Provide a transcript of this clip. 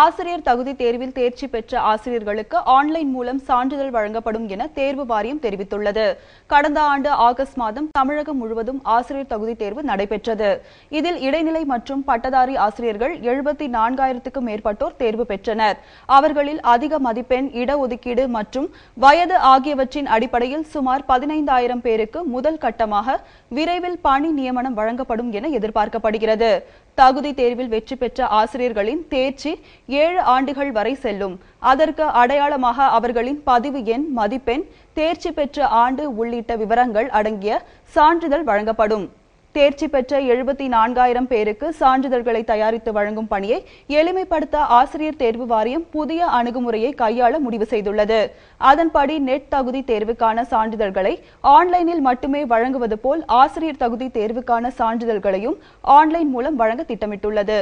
ஆசிரியர் தகுதி தேர்வில் தேர்ச்சி பெற்ற ஆசிரியர்களுக்கு ஆன்லைன் மூலம் சான்றிதழ் வழங்கப்படும் என தேர்வு வாரியம் தெரிவித்துள்ளது கடந்த ஆண்டு ஆகஸ்ட் மாதம் தமிழகம் முழுவதும் ஆசிரியர் தகுதி தேர்வு நடைபெற்றது இதில் இடைநிலை மற்றும் பட்டதாரி ஆசிரியர்கள் எழுபத்தி நான்காயிரத்துக்கும் மேற்பட்டோர் தேர்வு பெற்றனர் அவர்களில் அதிக மதிப்பெண் இடஒதுக்கீடு மற்றும் வயது ஆகியவற்றின் அடிப்படையில் சுமார் பதினைந்தாயிரம் பேருக்கு முதல் கட்டமாக விரைவில் பணி நியமனம் வழங்கப்படும் என எதிர்பார்க்கப்படுகிறது தகுதி தேர்வில் வெற்றி பெற்ற ஆசிரியர்களின் தேர்ச்சி ஏழு ஆண்டுகள் வரை செல்லும் அதற்கு அடையாளமாக அவர்களின் பதிவு எண் மதிப்பெண் தேர்ச்சி பெற்ற ஆண்டு உள்ளிட்ட விவரங்கள் அடங்கிய சான்றிதழ் வழங்கப்படும் தேர்ச்சி பெற்ற எழுபத்தி நான்காயிரம் பேருக்கு சான்றிதழ்களை தயாரித்து வழங்கும் பணியை எளிமைப்படுத்த ஆசிரியர் தேர்வு வாரியம் புதிய அணுகுமுறையை கையாள முடிவு செய்துள்ளது அதன்படி நெட் தகுதி தேர்வுக்கான சான்றிதழ்களை ஆன்லைனில் மட்டுமே வழங்குவது போல் ஆசிரியர் தகுதி தேர்வுக்கான சான்றிதழ்களையும் ஆன்லைன் மூலம் வழங்க திட்டமிட்டுள்ளது